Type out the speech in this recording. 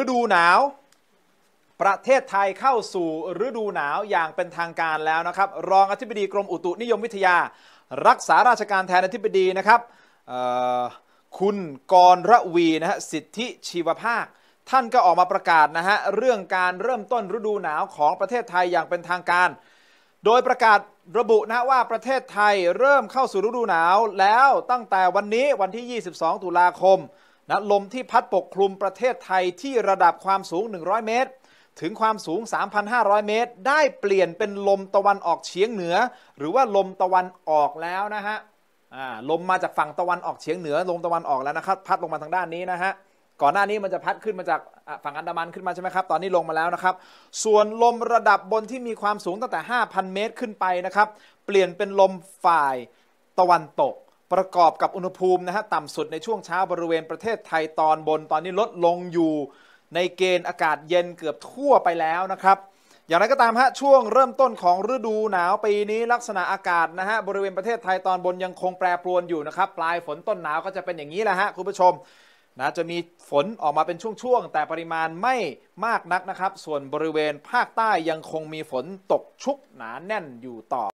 ฤดูหนาว ประเทศไทยเข้าสู่ฤดูหนาวอย่างเป็นทางการแล้วนะครับ รองอธิบดีกรมอุตุนิยมวิทยา รักษาราชการแทนอธิบดีนะครับคุณกรระวีนะฮะสิทธิชีวภาคท่านก็ออกมาประกาศนะฮะเรื่องการเริ่มต้นฤดูหนาวของประเทศไทยอย่างเป็นทางการ โดยประกาศระบุนะว่าประเทศไทยเริ่มเข้าสู่ฤดูหนาวแล้วตั้งแต่วันนี้วันที่ 22ตุลาคมนะลมที่พัดปกคลุมประเทศไทยที่ระดับความสูง 100 เมตร ถึงความสูง 3,500 เมตร ได้เปลี่ยนเป็นลมตะวันออกเฉียงเหนือ หรือว่าลมตะวันออกแล้วนะฮะลมมาจากฝั่งตะวันออกเฉียงเหนือ ลมตะวันออกแล้วนะครับ พัดลงมาทางด้านนี้นะฮะ ก่อนหน้านี้มันจะพัดขึ้นมาจากฝั่งอันดามันขึ้นมาใช่ไหมครับ ตอนนี้ลงมาแล้วนะครับ ส่วนลมระดับบนที่มีความสูงตั้งแต่ 5,000 เมตรขึ้นไปนะครับ เปลี่ยนเป็นลมฝ่ายตะวันตกประกอบกับอุณหภูมินะฮะต่ำสุดในช่วงเช้าบริเวณประเทศไทยตอนบน ตอนนี้ลดลงอยู่ในเกณฑ์อากาศเย็นเกือบทั่วไปแล้วนะครับอย่างไรก็ตามฮะช่วงเริ่มต้นของฤดูหนาวปีนี้ลักษณะอากาศนะฮะบริเวณประเทศไทยตอนบนยังคงแปรปรวนอยู่นะครับปลายฝนต้นหนาวก็จะเป็นอย่างนี้แหละฮะคุณผู้ชมนะจะมีฝนออกมาเป็นช่วงๆแต่ปริมาณไม่มากนักนะครับ ส่วนบริเวณภาคใต้ยังคงมีฝนตกชุกหนาแน่นอยู่ต่อ